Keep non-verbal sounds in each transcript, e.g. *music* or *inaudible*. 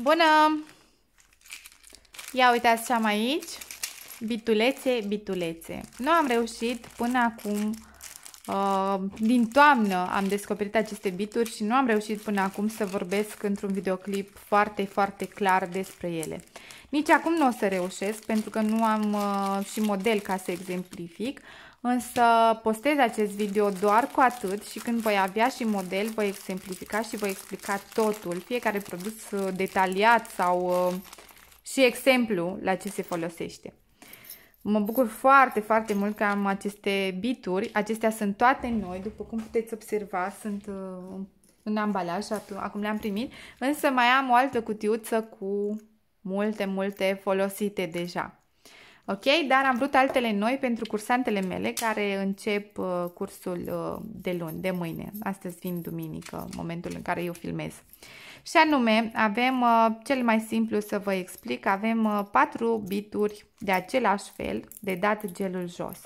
Bună! Ia uitați ce am aici. Bitulețe, bitulețe. Nu am reușit până acum, uh, din toamnă am descoperit aceste bituri și nu am reușit până acum să vorbesc într-un videoclip foarte, foarte clar despre ele. Nici acum nu o să reușesc pentru că nu am uh, și model ca să exemplific, Însă postez acest video doar cu atât și când voi avea și model, voi exemplifica și voi explica totul, fiecare produs uh, detaliat sau uh, și exemplu la ce se folosește. Mă bucur foarte, foarte mult că am aceste bituri. Acestea sunt toate noi, după cum puteți observa, sunt uh, în ambalaj, acum le-am primit. Însă mai am o altă cutiuță cu multe, multe folosite deja. Ok, dar am vrut altele noi pentru cursantele mele care încep uh, cursul uh, de luni, de mâine, astăzi vin duminică, momentul în care eu filmez. Și anume, avem uh, cel mai simplu să vă explic, avem uh, patru bituri de același fel de dat gelul jos.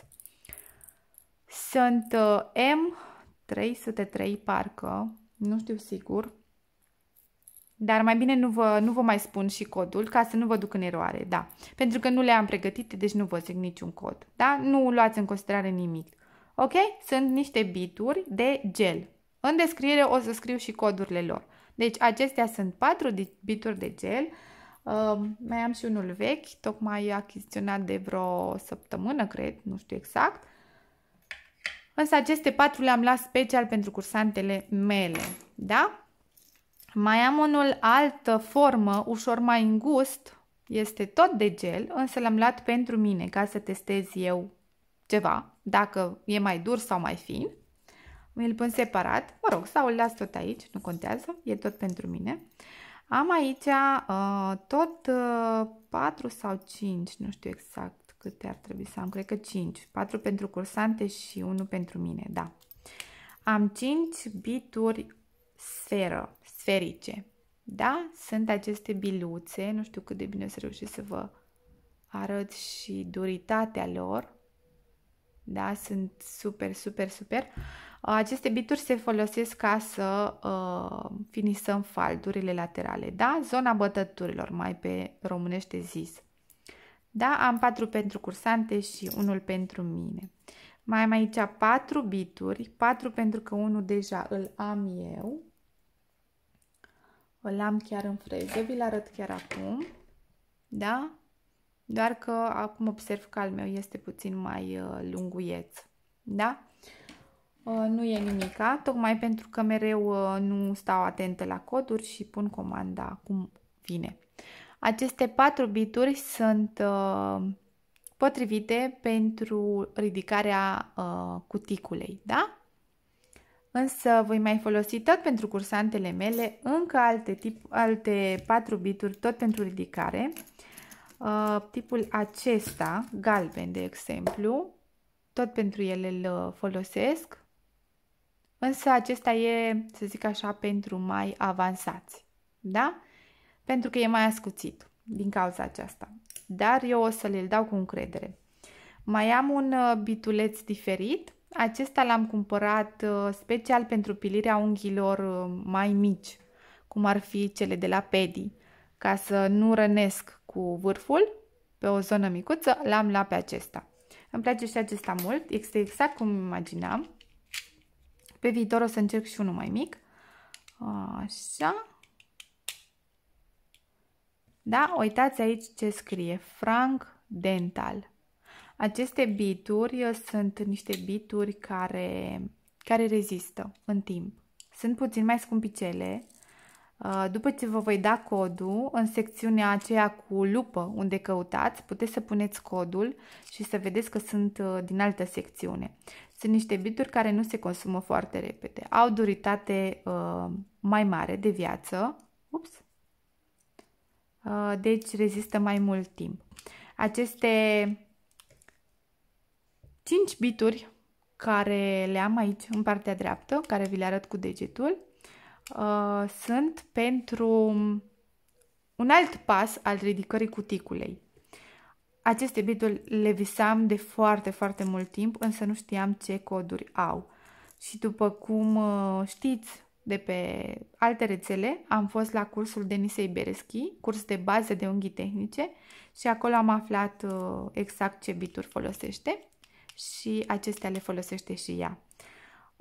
Sunt uh, M303 parcă, nu știu sigur, dar mai bine nu vă, nu vă mai spun și codul ca să nu vă duc în eroare, da. Pentru că nu le-am pregătite, deci nu vă zic niciun cod, da? Nu luați în considerare nimic. Ok? Sunt niște bituri de gel. În descriere o să scriu și codurile lor. Deci acestea sunt 4 bituri de gel. Uh, mai am și unul vechi, tocmai achiziționat de vreo săptămână, cred, nu știu exact. Însă aceste patru le-am luat special pentru cursantele mele, da? Mai am unul altă formă, ușor mai îngust, este tot de gel, însă l-am luat pentru mine ca să testez eu ceva, dacă e mai dur sau mai fin. îl pun separat, mă rog, sau îl las tot aici, nu contează, e tot pentru mine. Am aici uh, tot uh, 4 sau 5, nu știu exact câte ar trebui să am, cred că 5. 4 pentru cursante și 1 pentru mine, da. Am 5 bituri sferă, sferice. Da? Sunt aceste biluțe, nu știu cât de bine o să reușesc să vă arăt și duritatea lor. Da? Sunt super, super, super. Uh, aceste bituri se folosesc ca să uh, finisăm faldurile laterale. Da? Zona bătăturilor, mai pe românește zis. Da? Am patru pentru cursante și unul pentru mine. Mai am aici 4 bituri, 4 pentru că unul deja îl am eu. Îl am chiar în freză, vi-l arăt chiar acum. Da? Doar că acum observ că al meu este puțin mai uh, lunguieț. Da? Uh, nu e nimica, tocmai pentru că mereu uh, nu stau atentă la coduri și pun comanda cum vine. Aceste patru bituri sunt potrivite pentru ridicarea uh, cuticulei, da? Însă voi mai folosi tot pentru cursantele mele încă alte, tip, alte 4 bituri, tot pentru ridicare. Uh, tipul acesta, galben de exemplu, tot pentru el îl uh, folosesc, însă acesta e, să zic așa, pentru mai avansați, da? Pentru că e mai ascuțit din cauza aceasta dar eu o să le dau cu încredere. Mai am un uh, bituleț diferit. Acesta l-am cumpărat uh, special pentru pilirea unghiilor uh, mai mici, cum ar fi cele de la Pedi, ca să nu rănesc cu vârful pe o zonă micuță, l-am luat pe acesta. Îmi place și acesta mult, este exact cum imaginam. Pe viitor o să încerc și unul mai mic. Așa. Da? Uitați aici ce scrie, Frank Dental. Aceste bituri uh, sunt niște bituri care, care rezistă în timp. Sunt puțin mai scumpicele. Uh, după ce vă voi da codul, în secțiunea aceea cu lupă unde căutați, puteți să puneți codul și să vedeți că sunt uh, din altă secțiune. Sunt niște bituri care nu se consumă foarte repede. Au duritate mai mare de viață. Ups! Uh, deci rezistă mai mult timp. Aceste 5 bituri care le am aici în partea dreaptă, care vi le arăt cu degetul, uh, sunt pentru un alt pas al ridicării cuticulei. Aceste bituri le visam de foarte, foarte mult timp, însă nu știam ce coduri au. Și după cum uh, știți, de pe alte rețele, am fost la cursul Denisei Bereschi, curs de bază de unghii tehnice și acolo am aflat uh, exact ce bituri folosește și acestea le folosește și ea.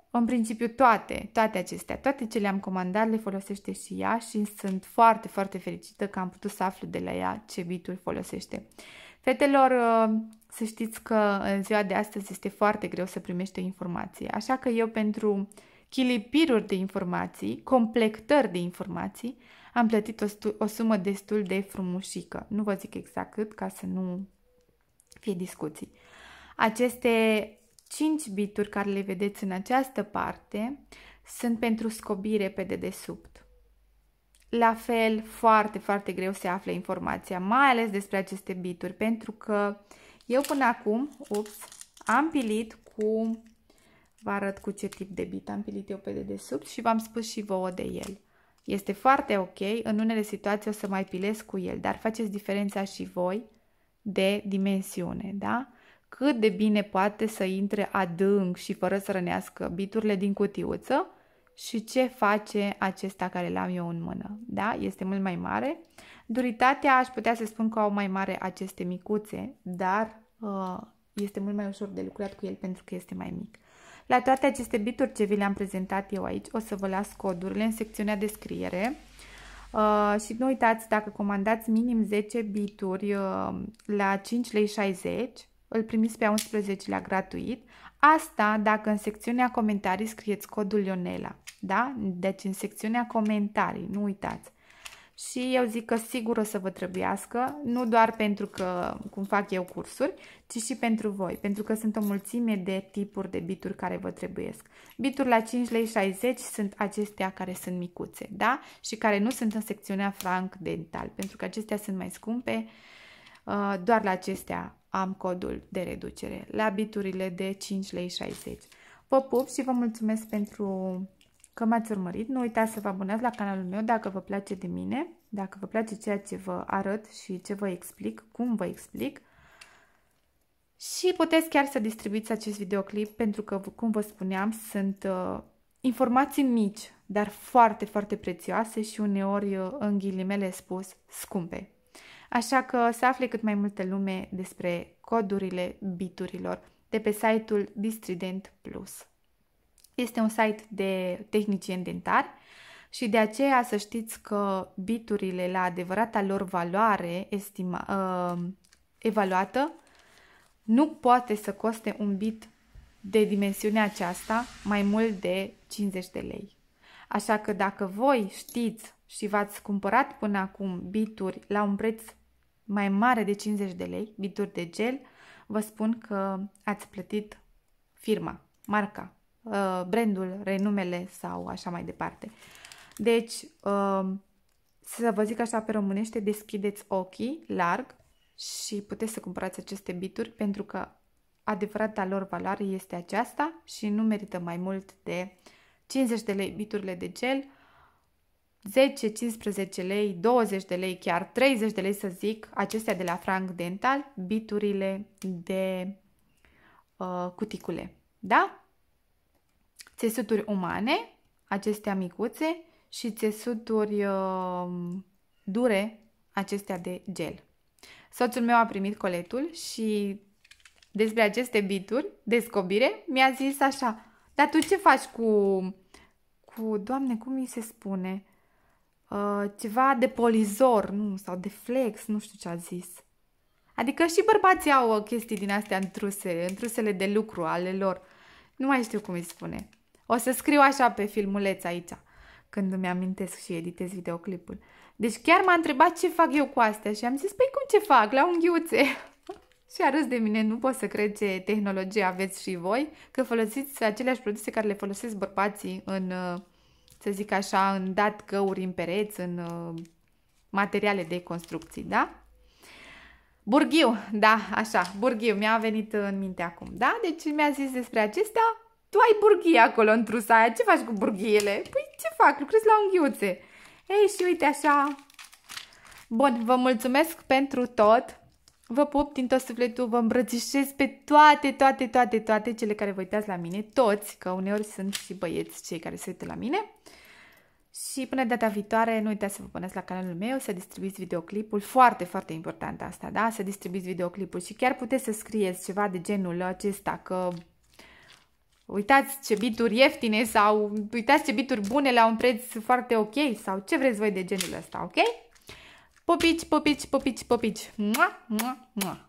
În principiu toate, toate acestea, toate ce le-am comandat le folosește și ea și sunt foarte, foarte fericită că am putut să aflu de la ea ce bituri folosește. Fetelor, uh, să știți că în ziua de astăzi este foarte greu să primești o informație, așa că eu pentru chilipiruri de informații, complectări de informații, am plătit o, o sumă destul de frumușică. Nu vă zic exact cât, ca să nu fie discuții. Aceste 5 bituri care le vedeți în această parte sunt pentru scobire pe dedesubt. La fel, foarte, foarte greu se află informația, mai ales despre aceste bituri, pentru că eu până acum, ups, am pilit cu vă arăt cu ce tip de bit am pilit eu pe dedesubt și v-am spus și vouă de el. Este foarte ok, în unele situații o să mai pilesc cu el, dar faceți diferența și voi de dimensiune, da? Cât de bine poate să intre adânc și fără să rănească biturile din cutiuță și ce face acesta care l-am eu în mână, da? Este mult mai mare. Duritatea aș putea să spun că au mai mare aceste micuțe, dar uh, este mult mai ușor de lucrat cu el pentru că este mai mic. La toate aceste bituri ce vi le-am prezentat eu aici, o să vă las codurile în secțiunea descriere. Uh, și nu uitați, dacă comandați minim 10 bituri uh, la 5 lei 60, îl primiți pe 11 la gratuit. Asta dacă în secțiunea comentarii scrieți codul Ionela. Da? Deci în secțiunea comentarii, nu uitați și eu zic că sigur o să vă trebuiască, nu doar pentru că cum fac eu cursuri, ci și pentru voi, pentru că sunt o mulțime de tipuri de bituri care vă trebuiesc. Bituri la 5 lei 60 sunt acestea care sunt micuțe, da? Și care nu sunt în secțiunea franc dental, pentru că acestea sunt mai scumpe, uh, doar la acestea am codul de reducere, la biturile de 5 lei 60. Vă pup și vă mulțumesc pentru că m-ați urmărit. Nu uitați să vă abonați la canalul meu dacă vă place de mine, dacă vă place ceea ce vă arăt și ce vă explic, cum vă explic. Și puteți chiar să distribuiți acest videoclip pentru că, cum vă spuneam, sunt uh, informații mici, dar foarte, foarte prețioase și uneori, uh, în ghilimele spus, scumpe. Așa că să afle cât mai multe lume despre codurile biturilor de pe site-ul Distrident Plus. Este un site de tehnicieni dentari și de aceea să știți că biturile la adevărata lor valoare estima, uh, evaluată nu poate să coste un bit de dimensiunea aceasta mai mult de 50 de lei. Așa că dacă voi știți și v-ați cumpărat până acum bituri la un preț mai mare de 50 de lei, bituri de gel, vă spun că ați plătit firma, marca Uh, brandul, renumele sau așa mai departe. Deci, um, să vă zic așa pe românește, deschideți ochii larg și puteți să cumpărați aceste bituri pentru că adevărata lor valoare este aceasta și nu merită mai mult de 50 de lei biturile de gel, 10-15 lei, 20 de lei, chiar 30 de lei să zic, acestea de la Frank Dental, biturile de uh, cuticule. Da? țesuturi umane, acestea micuțe, și țesuturi uh, dure, acestea de gel. Soțul meu a primit coletul și despre aceste bituri descobire, mi-a zis așa, dar tu ce faci cu, cu doamne, cum mi se spune, uh, ceva de polizor, nu, sau de flex, nu știu ce a zis. Adică și bărbații au uh, chestii din astea întruse, întrusele de lucru ale lor. Nu mai știu cum îi spune. O să scriu așa pe filmuleț aici, când îmi amintesc și editez videoclipul. Deci chiar m-a întrebat ce fac eu cu astea și am zis, păi cum ce fac, la unghiuțe. *laughs* și a râs de mine, nu pot să cred ce tehnologie aveți și voi, că folosiți aceleași produse care le folosesc bărbații în, să zic așa, în dat găuri în pereți, în materiale de construcții, da? Burghiu, da, așa, burghiu, mi-a venit în minte acum, da? Deci mi-a zis despre acestea, tu ai burghie acolo în trusa aia, ce faci cu burghiile? Păi ce fac, lucrez la unghiuțe. Ei, și uite așa. Bun, vă mulțumesc pentru tot. Vă pup din tot sufletul, vă îmbrățișez pe toate, toate, toate, toate cele care vă uitați la mine, toți, că uneori sunt și băieți cei care se uită la mine. Și până data viitoare, nu uitați să vă puneți la canalul meu, să distribuiți videoclipul, foarte, foarte important asta, da? Să distribuiți videoclipul și chiar puteți să scrieți ceva de genul acesta, că Uitați ce bituri ieftine sau uitați ce bituri bune la un preț foarte ok sau ce vreți voi de genul ăsta, ok? Popici, popici, popici, popici! Mua, mua, mua!